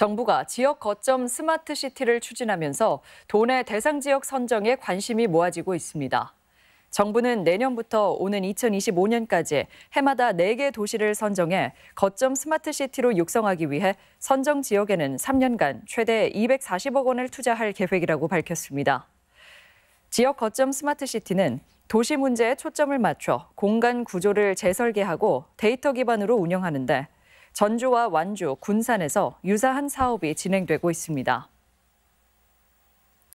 정부가 지역 거점 스마트 시티를 추진하면서 도내 대상 지역 선정에 관심이 모아지고 있습니다. 정부는 내년부터 오는 2025년까지 해마다 4개 도시를 선정해 거점 스마트 시티로 육성하기 위해 선정 지역에는 3년간 최대 240억 원을 투자할 계획이라고 밝혔습니다. 지역 거점 스마트 시티는 도시 문제에 초점을 맞춰 공간 구조를 재설계하고 데이터 기반으로 운영하는데 전주와 완주, 군산에서 유사한 사업이 진행되고 있습니다.